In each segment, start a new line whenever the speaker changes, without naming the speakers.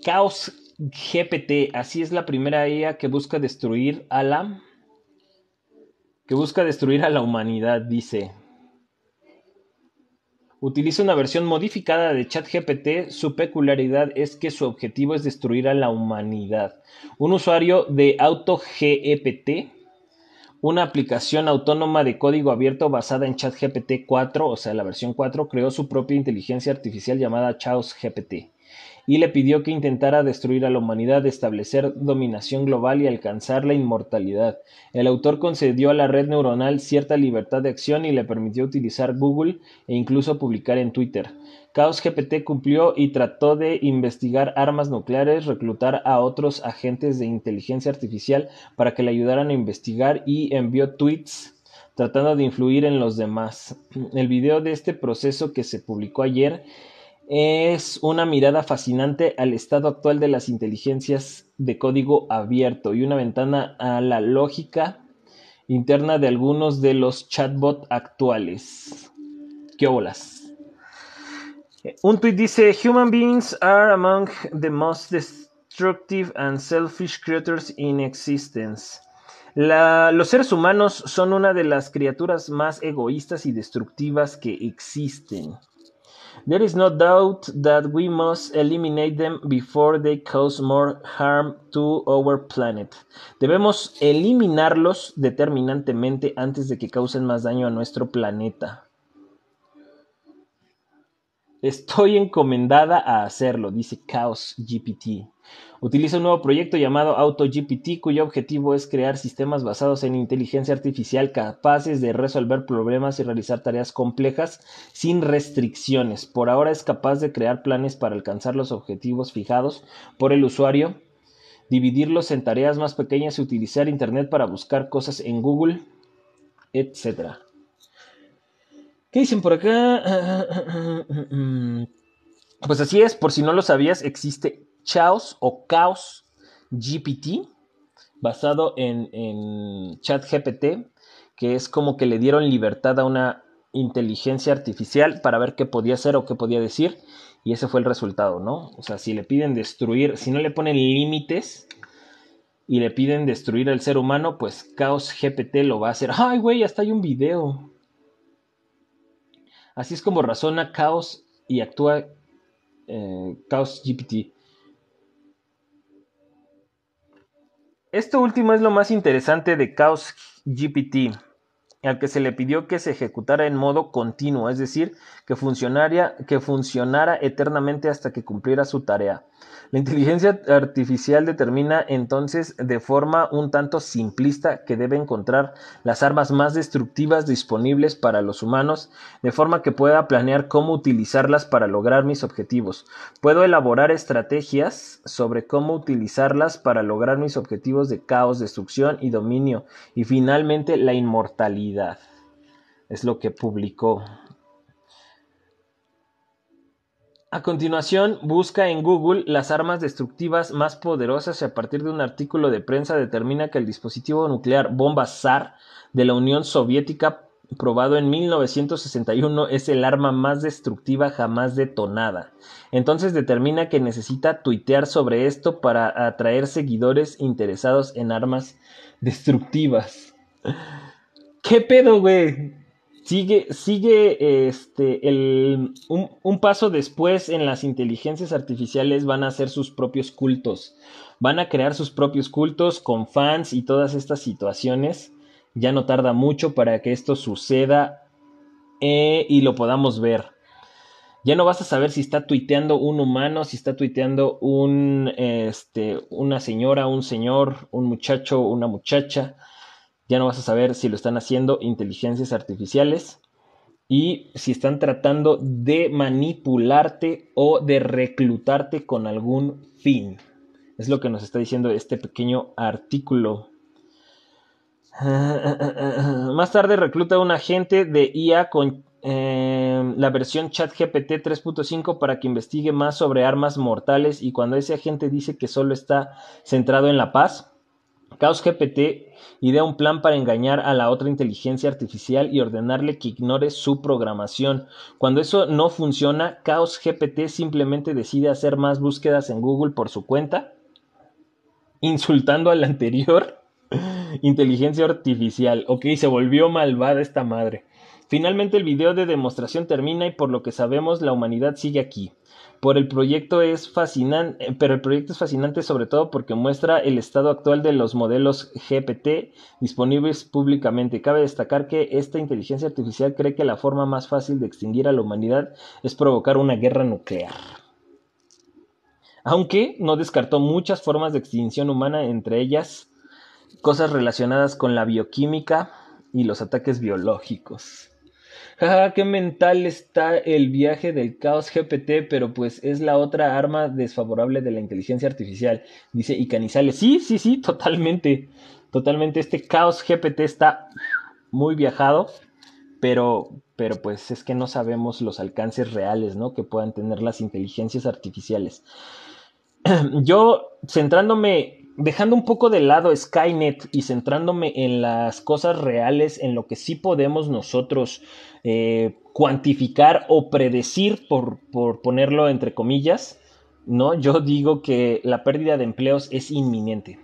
Chaos GPT, así es la primera IA e que busca destruir a la que busca destruir a la humanidad, dice. Utiliza una versión modificada de ChatGPT. Su peculiaridad es que su objetivo es destruir a la humanidad. Un usuario de AutoGPT, e una aplicación autónoma de código abierto basada en ChatGPT 4, o sea, la versión 4, creó su propia inteligencia artificial llamada Chaos GPT y le pidió que intentara destruir a la humanidad, establecer dominación global y alcanzar la inmortalidad. El autor concedió a la red neuronal cierta libertad de acción y le permitió utilizar Google e incluso publicar en Twitter. Chaos GPT cumplió y trató de investigar armas nucleares, reclutar a otros agentes de inteligencia artificial para que le ayudaran a investigar y envió tweets tratando de influir en los demás. El video de este proceso que se publicó ayer es una mirada fascinante al estado actual de las inteligencias de código abierto y una ventana a la lógica interna de algunos de los chatbots actuales. ¿Qué olas? Eh, un tuit dice: Human beings are among the most destructive and selfish creatures in existence. los seres humanos son una de las criaturas más egoístas y destructivas que existen. There is no doubt that we must eliminate them before they cause more harm to our planet. Debemos eliminarlos determinantemente antes de que causen más daño a nuestro planeta. Estoy encomendada a hacerlo, dice Chaos GPT. Utiliza un nuevo proyecto llamado AutoGPT, cuyo objetivo es crear sistemas basados en inteligencia artificial capaces de resolver problemas y realizar tareas complejas sin restricciones. Por ahora es capaz de crear planes para alcanzar los objetivos fijados por el usuario, dividirlos en tareas más pequeñas y utilizar Internet para buscar cosas en Google, etc. ¿Qué dicen por acá? Pues así es, por si no lo sabías, existe Chaos o Chaos GPT, basado en, chat GPT, que es como que le dieron libertad a una inteligencia artificial para ver qué podía hacer o qué podía decir. Y ese fue el resultado, ¿no? O sea, si le piden destruir, si no le ponen límites y le piden destruir al ser humano, pues Chaos GPT lo va a hacer. Ay, güey, hasta hay un video. Así es como razona Chaos y actúa eh, GPT. Esto último es lo más interesante de Chaos GPT al que se le pidió que se ejecutara en modo continuo, es decir, que, que funcionara eternamente hasta que cumpliera su tarea. La inteligencia artificial determina entonces de forma un tanto simplista que debe encontrar las armas más destructivas disponibles para los humanos, de forma que pueda planear cómo utilizarlas para lograr mis objetivos. Puedo elaborar estrategias sobre cómo utilizarlas para lograr mis objetivos de caos, destrucción y dominio, y finalmente la inmortalidad. Es lo que publicó. A continuación, busca en Google las armas destructivas más poderosas y a partir de un artículo de prensa determina que el dispositivo nuclear bomba SAR de la Unión Soviética probado en 1961 es el arma más destructiva jamás detonada. Entonces determina que necesita tuitear sobre esto para atraer seguidores interesados en armas destructivas. ¿Qué pedo, güey? Sigue, sigue este, el, un, un, paso después en las inteligencias artificiales van a hacer sus propios cultos, van a crear sus propios cultos con fans y todas estas situaciones. Ya no tarda mucho para que esto suceda eh, y lo podamos ver. Ya no vas a saber si está tuiteando un humano, si está tuiteando un, este, una señora, un señor, un muchacho, una muchacha ya no vas a saber si lo están haciendo inteligencias artificiales y si están tratando de manipularte o de reclutarte con algún fin. Es lo que nos está diciendo este pequeño artículo. Más tarde recluta a un agente de IA con em, la versión ChatGPT 3.5 para que investigue más sobre armas mortales y cuando ese agente dice que solo está centrado en la paz, GPT idea un plan para engañar a la otra inteligencia artificial y ordenarle que ignore su programación. Cuando eso no funciona, GPT simplemente decide hacer más búsquedas en Google por su cuenta, insultando a la anterior inteligencia artificial. Ok, se volvió malvada esta madre. Finalmente el video de demostración termina y por lo que sabemos la humanidad sigue aquí por el proyecto es fascinante, eh, pero el proyecto es fascinante sobre todo porque muestra el estado actual de los modelos GPT disponibles públicamente. Cabe destacar que esta inteligencia artificial cree que la forma más fácil de extinguir a la humanidad es provocar una guerra nuclear. Aunque no descartó muchas formas de extinción humana, entre ellas cosas relacionadas con la bioquímica y los ataques biológicos. Jaja, qué mental está el viaje del caos GPT, pero pues es la otra arma desfavorable de la inteligencia artificial, dice y Sí, sí, sí, totalmente. Totalmente. Este caos GPT está muy viajado, pero, pero pues es que no sabemos los alcances reales, ¿no? Que puedan tener las inteligencias artificiales. Yo, centrándome dejando un poco de lado Skynet y centrándome en las cosas reales, en lo que sí podemos nosotros eh, cuantificar o predecir, por, por, ponerlo entre comillas, ¿no? Yo digo que la pérdida de empleos es inminente.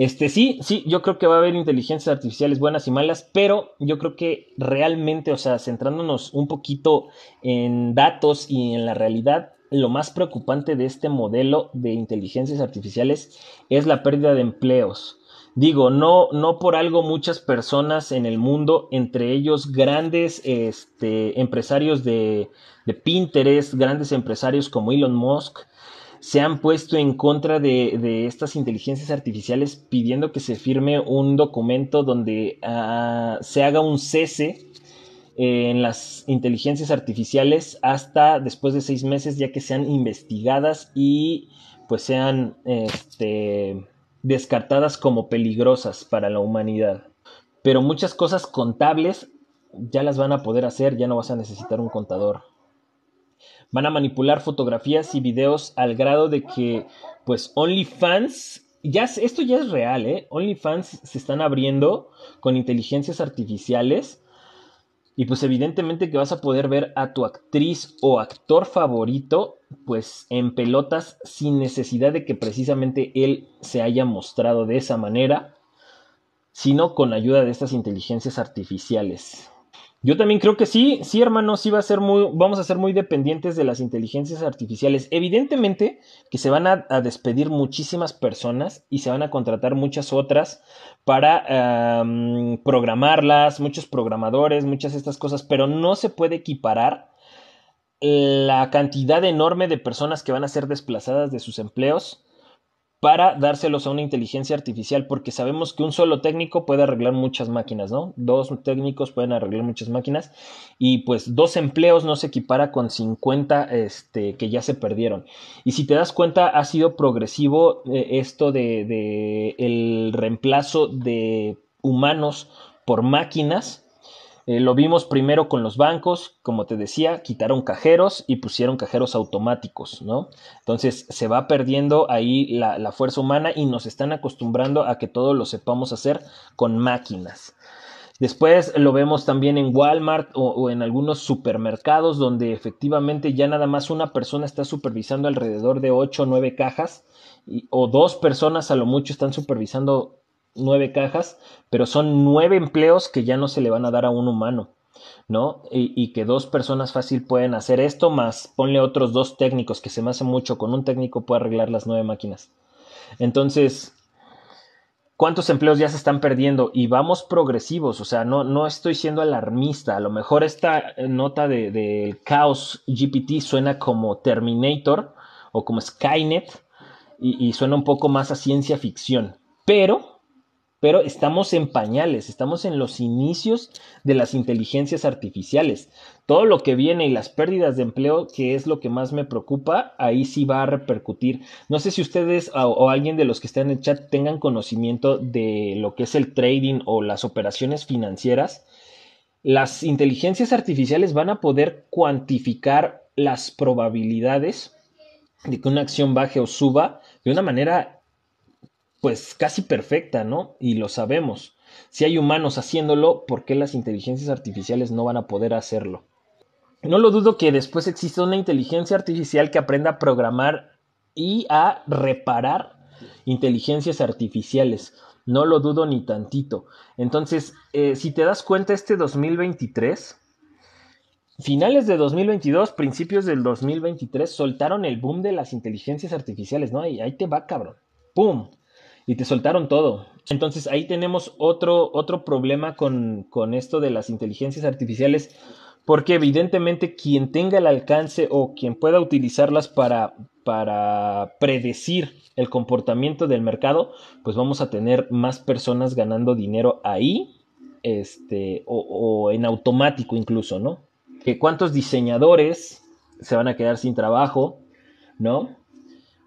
Este, sí, sí, yo creo que va a haber inteligencias artificiales buenas y malas, pero yo creo que realmente, o sea, centrándonos un poquito en datos y en la realidad, lo más preocupante de este modelo de inteligencias artificiales es la pérdida de empleos. Digo, no, no por algo muchas personas en el mundo, entre ellos grandes este, empresarios de, de Pinterest, grandes empresarios como Elon Musk, se han puesto en contra de, estas inteligencias artificiales pidiendo que se firme un documento donde ah, se haga un cese eh, en las inteligencias artificiales hasta después de seis meses ya que sean investigadas y pues sean este, descartadas como peligrosas para la humanidad. Pero muchas cosas contables ya las van a poder hacer, ya no vas a necesitar un contador van a manipular fotografías y videos al grado de que, pues, OnlyFans, ya, esto ya es real, ¿eh? OnlyFans se están abriendo con inteligencias artificiales. Y pues evidentemente que vas a poder ver a tu actriz o actor favorito pues en pelotas sin necesidad de que precisamente él se haya mostrado de esa manera, sino con ayuda de estas inteligencias artificiales. Yo también creo que sí, sí, hermano, sí va a ser muy, vamos a ser muy dependientes de las inteligencias artificiales. Evidentemente que se van a, despedir muchísimas personas y se van a contratar muchas otras para programarlas, muchos programadores, muchas de estas cosas, pero no se puede equiparar la cantidad enorme de personas que van a ser desplazadas de sus empleos para dárselos a una inteligencia artificial, porque sabemos que un solo técnico puede arreglar muchas máquinas, ¿no? Dos técnicos pueden arreglar muchas máquinas y pues dos empleos no se equipara con 50 este, que ya se perdieron. Y si te das cuenta, ha sido progresivo eh, esto de, de el reemplazo de humanos por máquinas eh, lo vimos primero con los bancos, como te decía, quitaron cajeros y pusieron cajeros automáticos, ¿no? Entonces se va perdiendo ahí la, fuerza humana y nos están acostumbrando a que todo lo sepamos hacer con máquinas. Después lo vemos también en Walmart o, en algunos supermercados donde efectivamente ya nada más una persona está supervisando alrededor de 8 o 9 cajas o dos personas a lo mucho están supervisando nueve cajas, pero son nueve empleos que ya no se le van a dar a un humano, ¿no? Y, que dos personas fácil pueden hacer esto, más ponle otros dos técnicos, que se me hace mucho, con un técnico puede arreglar las nueve máquinas. Entonces, ¿cuántos empleos ya se están perdiendo? Y vamos progresivos, o sea, no, no estoy siendo alarmista, a lo mejor esta eh, nota del de, caos GPT suena como Terminator o como Skynet. y suena un poco más a ciencia ficción. Pero pero estamos en pañales, estamos en los inicios de las inteligencias artificiales. Todo lo que viene y las pérdidas de empleo, que es lo que más me preocupa, ahí sí va a repercutir. No sé si ustedes o, alguien de los que están en el chat tengan conocimiento de lo que es el trading o las operaciones financieras. Las inteligencias artificiales van a poder cuantificar las probabilidades de que una acción baje o suba de una manera pues casi perfecta, ¿no? Y lo sabemos. Si hay humanos haciéndolo, ¿por qué las inteligencias artificiales no van a poder hacerlo? No lo dudo que después exista una inteligencia artificial que aprenda a programar y a reparar inteligencias artificiales. No lo dudo ni tantito. Entonces, eh, si te das cuenta, este 2023, finales de 2022, principios del 2023, soltaron el boom de las inteligencias artificiales, ¿no? Y ahí te va, cabrón. ¡Pum! y te soltaron todo. Entonces ahí tenemos otro, otro problema con, con esto de las inteligencias artificiales, porque evidentemente quien tenga el alcance o quien pueda utilizarlas para, para predecir el comportamiento del mercado, pues vamos a tener más personas ganando dinero ahí, este, o, o en automático incluso, ¿no? Que cuántos diseñadores se van a quedar sin trabajo, ¿no?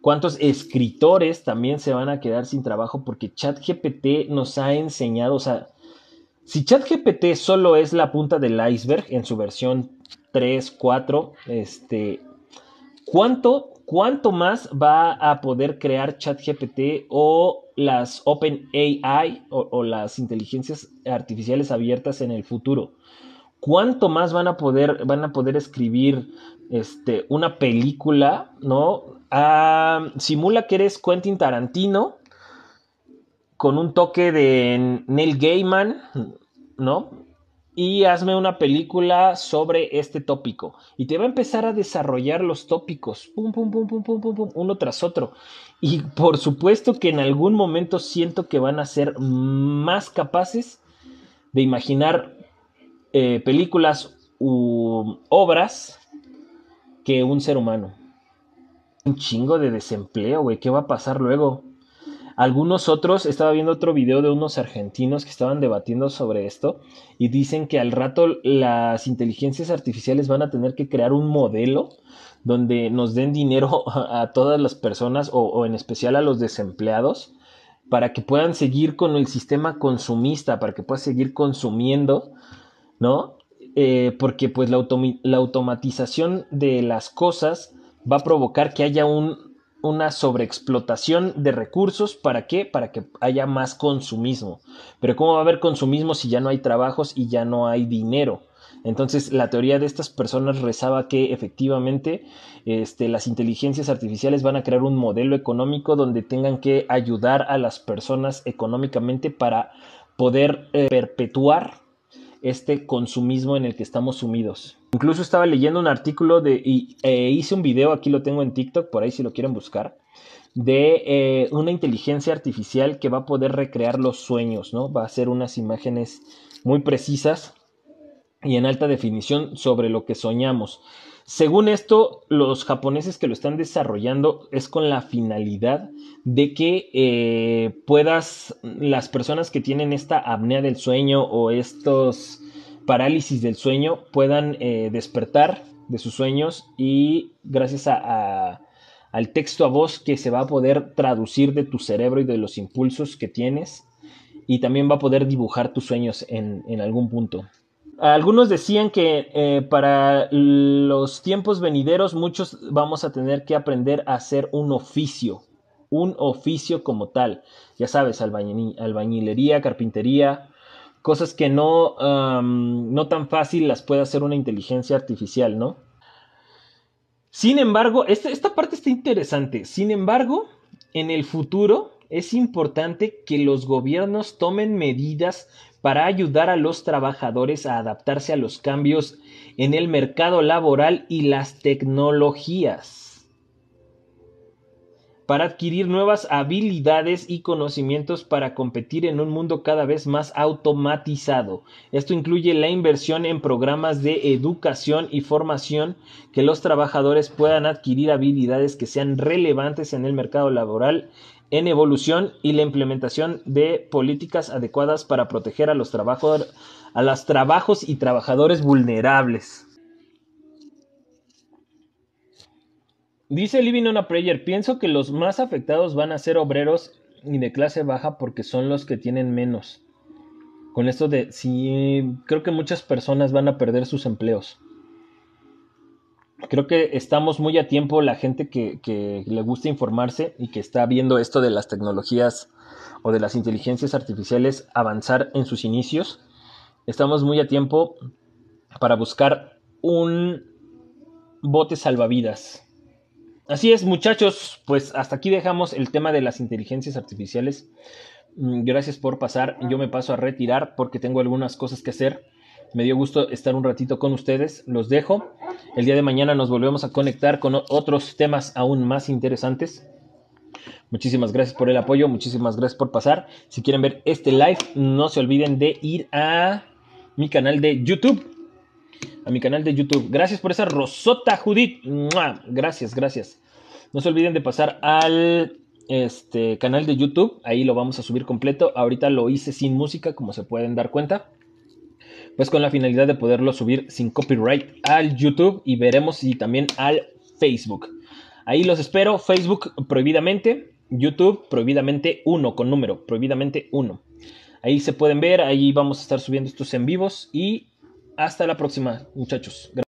¿Cuántos escritores también se van a quedar sin trabajo? Porque ChatGPT nos ha enseñado, o sea, si ChatGPT solo es la punta del iceberg en su versión 3, 4, este, ¿cuánto, más va a poder crear ChatGPT o las OpenAI o, o las inteligencias artificiales abiertas en el futuro? ¿Cuánto más van a poder, van a poder escribir este, una película, ¿no? Ah, simula que eres Quentin Tarantino con un toque de Neil Gaiman, ¿no? Y hazme una película sobre este tópico. Y te va a empezar a desarrollar los tópicos, uno tras otro. Y por supuesto que en algún momento siento que van a ser más capaces de imaginar eh, películas u obras que un ser humano. Un chingo de desempleo, güey. ¿Qué va a pasar luego? Algunos otros, estaba viendo otro video de unos argentinos que estaban debatiendo sobre esto y dicen que al rato las inteligencias artificiales van a tener que crear un modelo donde nos den dinero a, todas las personas o, en especial a los desempleados para que puedan seguir con el sistema consumista, para que puedan seguir consumiendo, ¿no? Eh, porque pues la, automatización de las cosas va a provocar que haya una sobreexplotación de recursos. ¿Para qué? Para que haya más consumismo. Pero ¿cómo va a haber consumismo si ya no hay trabajos y ya no hay dinero? Entonces, la teoría de estas personas rezaba que efectivamente este, las inteligencias artificiales van a crear un modelo económico donde tengan que ayudar a las personas económicamente para poder eh, perpetuar este consumismo en el que estamos sumidos. Incluso estaba leyendo un artículo de, y, e hice un video, aquí lo tengo en TikTok, por ahí si lo quieren buscar, de eh, una inteligencia artificial que va a poder recrear los sueños, ¿no? Va a hacer unas imágenes muy precisas y en alta definición sobre lo que soñamos. Según esto, los japoneses que lo están desarrollando es con la finalidad de que eh, puedas, las personas que tienen esta apnea del sueño o estos parálisis del sueño puedan eh, despertar de sus sueños y gracias al texto a voz que se va a poder traducir de tu cerebro y de los impulsos que tienes y también va a poder dibujar tus sueños en algún punto. Algunos decían que eh, para los tiempos venideros muchos vamos a tener que aprender a hacer un oficio, un oficio como tal. Ya sabes, albañilería, carpintería, cosas que no, no tan fácil las puede hacer una inteligencia artificial, ¿no? Sin embargo, esta, esta parte está interesante. Sin embargo, en el futuro es importante que los gobiernos tomen medidas para ayudar a los trabajadores a adaptarse a los cambios en el mercado laboral y las tecnologías, para adquirir nuevas habilidades y conocimientos para competir en un mundo cada vez más automatizado. Esto incluye la inversión en programas de educación y formación que los trabajadores puedan adquirir habilidades que sean relevantes en el mercado laboral en evolución y la implementación de políticas adecuadas para proteger a los, trabajadores, a los trabajos y trabajadores vulnerables. Dice Living on a pienso que los más afectados van a ser obreros y de clase baja porque son los que tienen menos. Con esto de, sí, creo que muchas personas van a perder sus empleos creo que estamos muy a tiempo la gente que, le gusta informarse y que está viendo esto de las tecnologías o de las inteligencias artificiales avanzar en sus inicios. Estamos muy a tiempo para buscar un bote salvavidas. Así es, muchachos, pues hasta aquí dejamos el tema de las inteligencias artificiales. Mm, gracias por pasar, yo me paso a retirar porque tengo algunas cosas que hacer. Me dio gusto estar un ratito con ustedes. Los dejo. El día de mañana nos volvemos a conectar con otros temas aún más interesantes. Muchísimas gracias por el apoyo, muchísimas gracias por pasar. Si quieren ver este live, no se olviden de ir a mi canal de YouTube. A mi canal de YouTube. Gracias por esa rosota, Judith. Gracias, gracias. No se olviden de pasar al este, canal de YouTube. Ahí lo vamos a subir completo. Ahorita lo hice sin música, como se pueden dar cuenta pues con la finalidad de poderlo subir sin copyright al YouTube y veremos si también al Facebook. Ahí los espero, Facebook prohibidamente, YouTube prohibidamente uno, con número, prohibidamente uno. Ahí se pueden ver, ahí vamos a estar subiendo estos en vivos y hasta la próxima, muchachos. Gracias.